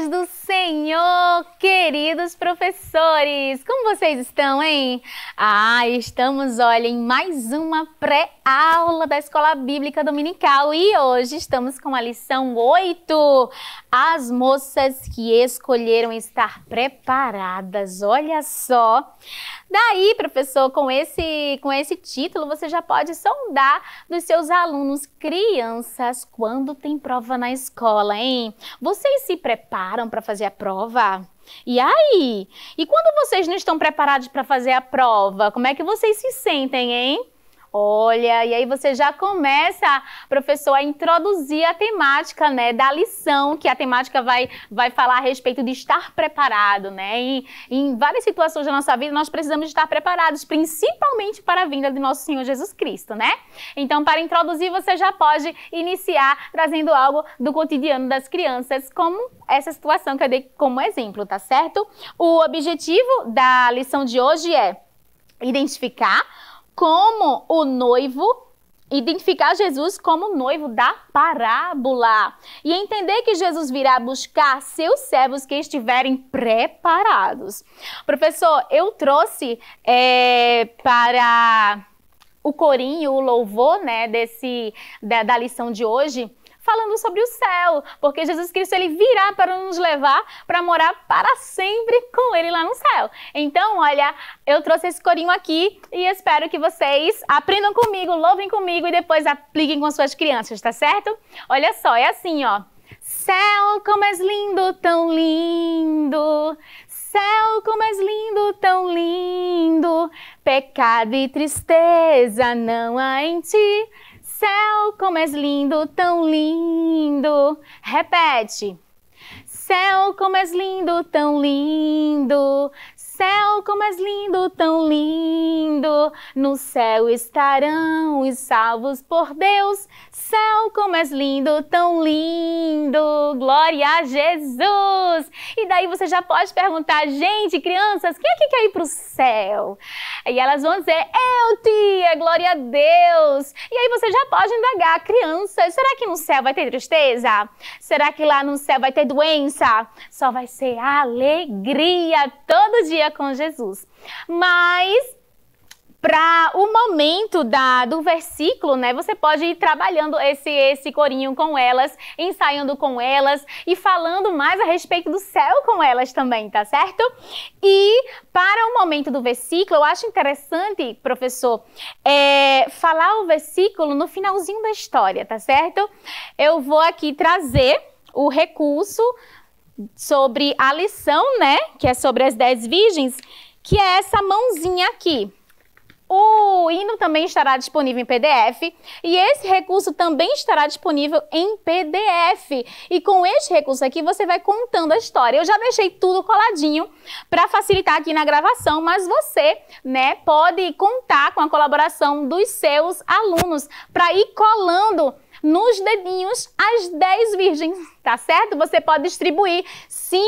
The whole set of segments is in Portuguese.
paz do Senhor, queridos professores! Como vocês estão, hein? Ah, estamos, olha, em mais uma pré-aula da Escola Bíblica Dominical e hoje estamos com a lição 8. As moças que escolheram estar preparadas, olha só. Daí, professor, com esse, com esse título, você já pode sondar dos seus alunos crianças quando tem prova na escola, hein? Vocês se preparam para fazer a prova? E aí? E quando vocês não estão preparados para fazer a prova, como é que vocês se sentem, hein? Olha, e aí você já começa, professor, a introduzir a temática, né, da lição, que a temática vai, vai falar a respeito de estar preparado, né? E, em várias situações da nossa vida nós precisamos estar preparados, principalmente para a vinda de nosso Senhor Jesus Cristo, né? Então, para introduzir, você já pode iniciar trazendo algo do cotidiano das crianças, como essa situação que eu dei como exemplo, tá certo? O objetivo da lição de hoje é identificar como o noivo identificar Jesus como noivo da parábola e entender que Jesus virá buscar seus servos que estiverem preparados. Professor, eu trouxe é, para o corinho, o louvor, né, desse da, da lição de hoje falando sobre o céu, porque Jesus Cristo ele virá para nos levar para morar para sempre com ele lá no céu. Então, olha, eu trouxe esse corinho aqui e espero que vocês aprendam comigo, louvem comigo e depois apliquem com suas crianças, tá certo? Olha só, é assim, ó. Céu, como és lindo, tão lindo. Céu, como és lindo, tão lindo. Pecado e tristeza não há em ti. Céu, como és lindo, tão lindo. Repete. Céu, como és lindo, tão lindo céu, como és lindo, tão lindo. No céu estarão os salvos por Deus. Céu, como és lindo, tão lindo. Glória a Jesus! E daí você já pode perguntar, gente, crianças, quem é que quer ir para o céu? E elas vão dizer, eu, tia, glória a Deus. E aí você já pode indagar, crianças, será que no céu vai ter tristeza? Será que lá no céu vai ter doença? Só vai ser alegria todo dia com Jesus. Mas para o momento da, do versículo, né? Você pode ir trabalhando esse, esse corinho com elas, ensaiando com elas e falando mais a respeito do céu com elas também, tá certo? E para o momento do versículo, eu acho interessante, professor, é, falar o versículo no finalzinho da história, tá certo? Eu vou aqui trazer o recurso sobre a lição, né? Que é sobre as dez virgens, que é essa mãozinha aqui. O hino também estará disponível em PDF e esse recurso também estará disponível em PDF. E com este recurso aqui você vai contando a história. Eu já deixei tudo coladinho para facilitar aqui na gravação, mas você, né, pode contar com a colaboração dos seus alunos para ir colando nos dedinhos as 10 virgens, tá certo? Você pode distribuir 5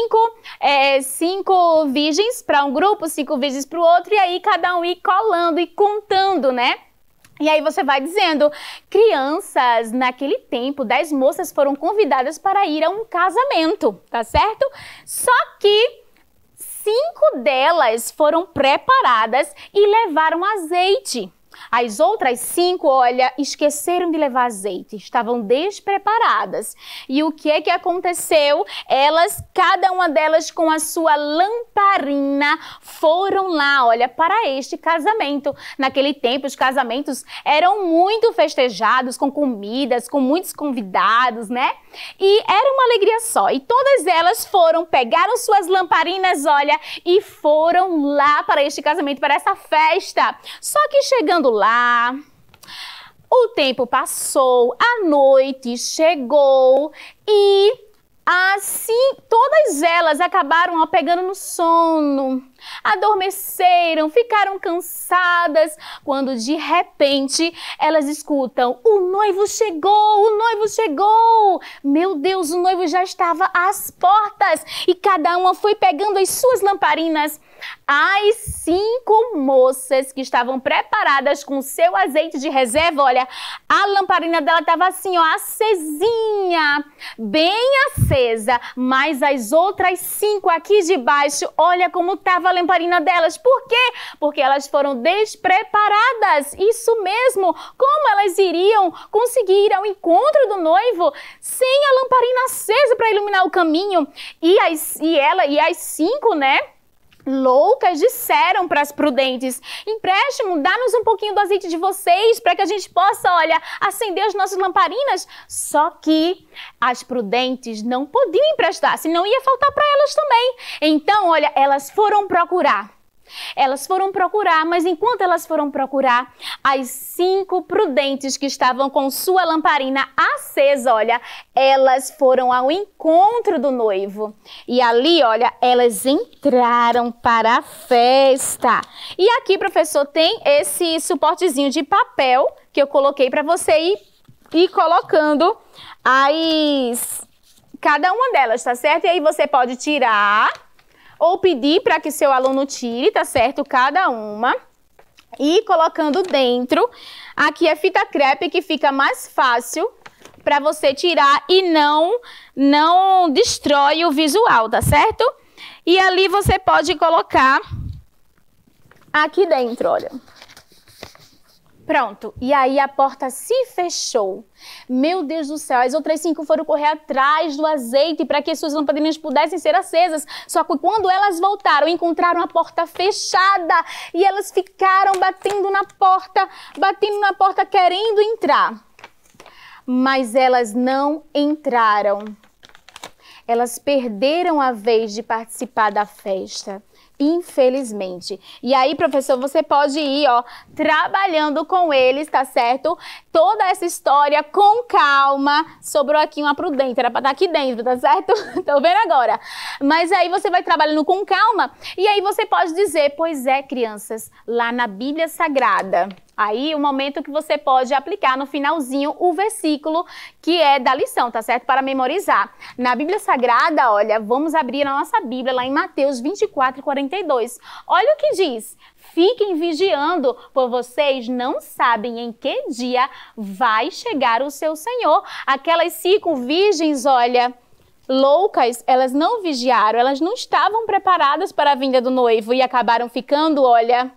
é, cinco virgens para um grupo, 5 virgens para o outro, e aí cada um ir colando e contando, né? E aí você vai dizendo, crianças, naquele tempo, 10 moças foram convidadas para ir a um casamento, tá certo? Só que cinco delas foram preparadas e levaram azeite. As outras cinco, olha, esqueceram de levar azeite, estavam despreparadas. E o que é que aconteceu? Elas, cada uma delas com a sua lamparina, foram lá, olha, para este casamento. Naquele tempo, os casamentos eram muito festejados, com comidas, com muitos convidados, né? E era uma alegria só. E todas elas foram, pegaram suas lamparinas, olha, e foram lá para este casamento, para essa festa. Só que chegando lá. O tempo passou, a noite chegou e assim todas elas acabaram ó, pegando no sono. Adormeceram, ficaram cansadas, quando de repente elas escutam: o noivo chegou, o noivo chegou! Meu Deus, o noivo já estava às portas e cada uma foi pegando as suas lamparinas. As cinco moças que estavam preparadas com seu azeite de reserva, olha, a lamparina dela estava assim, ó, acesinha, bem acesa, mas as outras cinco aqui de baixo, olha como estava a lamparina delas. Por quê? Porque elas foram despreparadas. Isso mesmo. Como elas iriam conseguir ir ao encontro do noivo sem a lamparina acesa para iluminar o caminho? E, as, e ela e as cinco, né? loucas disseram para as prudentes: empréstimo, dá-nos um pouquinho do azeite de vocês para que a gente possa, olha, acender as nossas lamparinas. Só que as prudentes não podiam emprestar, senão ia faltar para elas também. Então, olha, elas foram procurar. Elas foram procurar, mas enquanto elas foram procurar, as cinco prudentes que estavam com sua lamparina acesa, olha, elas foram ao encontro do noivo. E ali, olha, elas entraram para a festa. E aqui, professor, tem esse suportezinho de papel que eu coloquei para você ir, ir colocando as cada uma delas, tá certo? E aí você pode tirar ou pedir para que seu aluno tire, tá certo? Cada uma e colocando dentro. Aqui é fita crepe que fica mais fácil para você tirar e não, não destrói o visual, tá certo? E ali você pode colocar aqui dentro, olha. Pronto. E aí a porta se fechou. Meu Deus do céu, as outras cinco foram correr atrás do azeite para que suas lamparinas pudessem ser acesas. Só que quando elas voltaram, encontraram a porta fechada e elas ficaram batendo na porta, batendo na porta querendo entrar. Mas elas não entraram. Elas perderam a vez de participar da festa infelizmente. E aí, professor, você pode ir, ó, trabalhando com eles, tá certo? Toda essa história com calma, sobrou aqui uma prudente, era pra estar tá aqui dentro, tá certo? Tô vendo agora. Mas aí você vai trabalhando com calma e aí você pode dizer, pois é, crianças, lá na Bíblia Sagrada, Aí o momento que você pode aplicar no finalzinho o versículo que é da lição, tá certo? Para memorizar. Na Bíblia Sagrada, olha, vamos abrir a nossa Bíblia lá em Mateus 24, 42. Olha o que diz. Fiquem vigiando, por vocês não sabem em que dia vai chegar o seu Senhor. Aquelas cinco virgens, olha, loucas, elas não vigiaram, elas não estavam preparadas para a vinda do noivo e acabaram ficando, olha,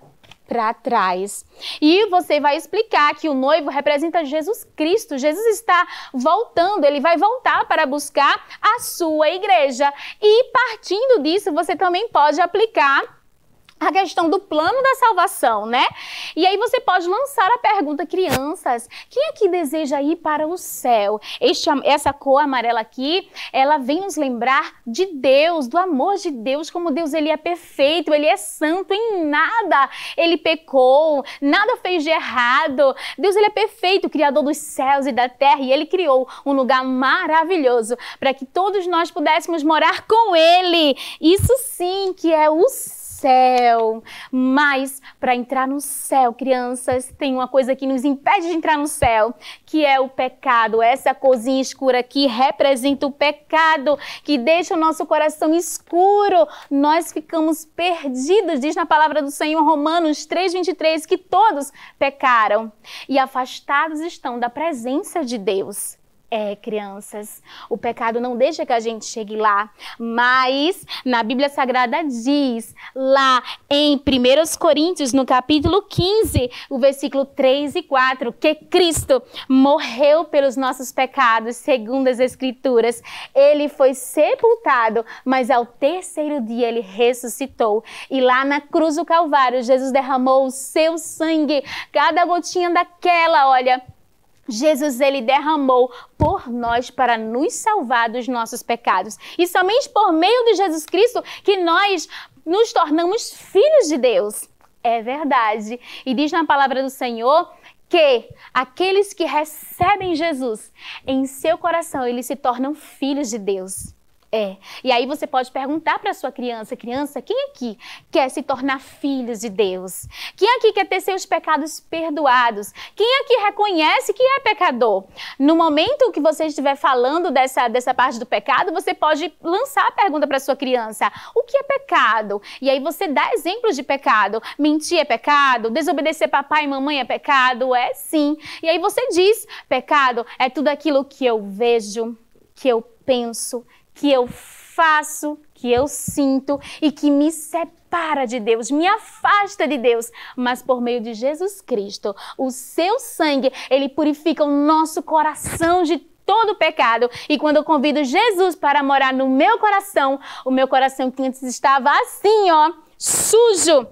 para trás. E você vai explicar que o noivo representa Jesus Cristo. Jesus está voltando, ele vai voltar para buscar a sua igreja. E partindo disso, você também pode aplicar a questão do plano da salvação, né? E aí você pode lançar a pergunta, crianças, quem aqui deseja ir para o céu? Este, essa cor amarela aqui, ela vem nos lembrar de Deus, do amor de Deus, como Deus ele é perfeito, ele é santo, em nada ele pecou, nada fez de errado. Deus ele é perfeito, criador dos céus e da terra, e ele criou um lugar maravilhoso para que todos nós pudéssemos morar com ele. Isso sim que é o céu céu. Mas para entrar no céu, crianças, tem uma coisa que nos impede de entrar no céu, que é o pecado. Essa cozinha escura aqui representa o pecado que deixa o nosso coração escuro. Nós ficamos perdidos, diz na palavra do Senhor Romanos 3:23 que todos pecaram e afastados estão da presença de Deus. É, crianças, o pecado não deixa que a gente chegue lá, mas na Bíblia Sagrada diz, lá em 1 Coríntios, no capítulo 15, o versículo 3 e 4, que Cristo morreu pelos nossos pecados, segundo as Escrituras. Ele foi sepultado, mas ao terceiro dia ele ressuscitou. E lá na cruz do Calvário, Jesus derramou o seu sangue, cada gotinha daquela, olha, Jesus ele derramou por nós para nos salvar dos nossos pecados. E somente por meio de Jesus Cristo que nós nos tornamos filhos de Deus. É verdade. E diz na palavra do Senhor que aqueles que recebem Jesus em seu coração, eles se tornam filhos de Deus. É. E aí você pode perguntar para sua criança, criança, quem aqui quer se tornar filhos de Deus? Quem aqui quer ter seus pecados perdoados? Quem aqui reconhece que é pecador? No momento que você estiver falando dessa, dessa parte do pecado, você pode lançar a pergunta para sua criança: o que é pecado? E aí você dá exemplos de pecado. Mentir é pecado? Desobedecer papai e mamãe é pecado? É sim. E aí você diz: pecado é tudo aquilo que eu vejo, que eu penso, que eu faço, que eu sinto e que me separa de Deus, me afasta de Deus, mas por meio de Jesus Cristo, o seu sangue, ele purifica o nosso coração de todo pecado. E quando eu convido Jesus para morar no meu coração, o meu coração que antes estava assim, ó, sujo,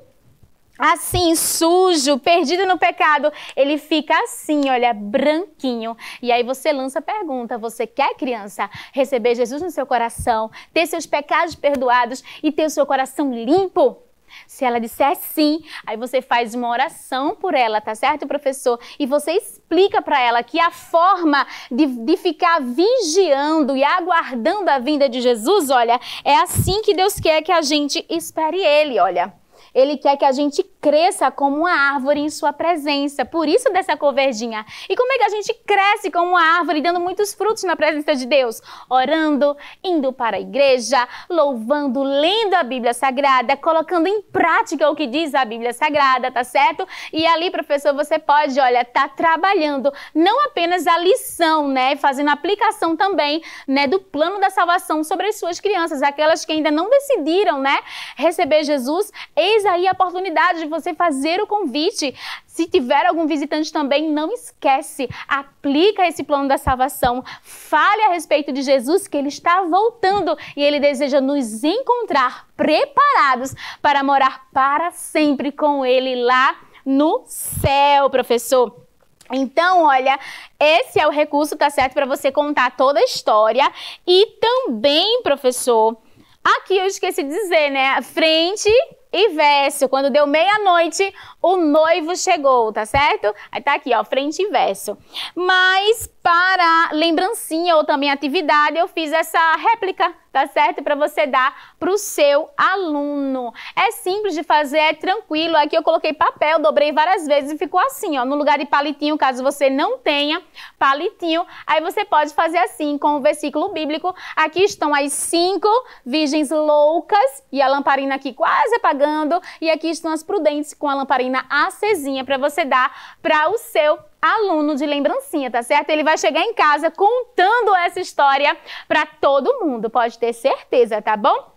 assim, sujo, perdido no pecado, ele fica assim, olha, branquinho. E aí você lança a pergunta: você quer, criança, receber Jesus no seu coração, ter seus pecados perdoados e ter o seu coração limpo? Se ela disser sim, aí você faz uma oração por ela, tá certo, professor? E você explica para ela que a forma de, de, ficar vigiando e aguardando a vinda de Jesus, olha, é assim que Deus quer que a gente espere Ele, olha. Ele quer que a gente cresça como uma árvore em sua presença. Por isso dessa cor verdinha. E como é que a gente cresce como uma árvore dando muitos frutos na presença de Deus? Orando, indo para a igreja, louvando, lendo a Bíblia Sagrada, colocando em prática o que diz a Bíblia Sagrada, tá certo? E ali, professor, você pode, olha, tá trabalhando não apenas a lição, né, fazendo aplicação também, né, do plano da salvação sobre as suas crianças, aquelas que ainda não decidiram, né, receber Jesus, eis Eis aí a oportunidade de você fazer o convite. Se tiver algum visitante também, não esquece, aplica esse plano da salvação. Fale a respeito de Jesus que ele está voltando e ele deseja nos encontrar preparados para morar para sempre com ele lá no céu, professor. Então, olha, esse é o recurso, tá certo? Para você contar toda a história. E também, professor, aqui eu esqueci de dizer, né? Frente e verso. Quando deu meia-noite, o noivo chegou, tá certo? Aí tá aqui, ó, frente e verso. Mas para lembrancinha ou também atividade, eu fiz essa réplica tá certo? Para você dar para o seu aluno. É simples de fazer, é tranquilo. Aqui eu coloquei papel, dobrei várias vezes e ficou assim, ó. No lugar de palitinho, caso você não tenha palitinho, aí você pode fazer assim com o versículo bíblico. Aqui estão as cinco virgens loucas e a lamparina aqui quase apagando. E aqui estão as prudentes com a lamparina acesinha para você dar para o seu aluno aluno de lembrancinha, tá certo? Ele vai chegar em casa contando essa história para todo mundo, pode ter certeza, tá bom?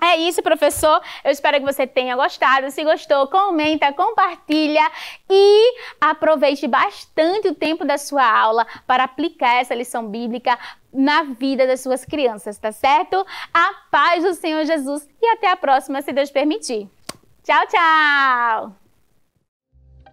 É isso, professor. Eu espero que você tenha gostado. Se gostou, comenta, compartilha e aproveite bastante o tempo da sua aula para aplicar essa lição bíblica na vida das suas crianças, tá certo? A paz do Senhor Jesus e até a próxima, se Deus permitir. Tchau, tchau!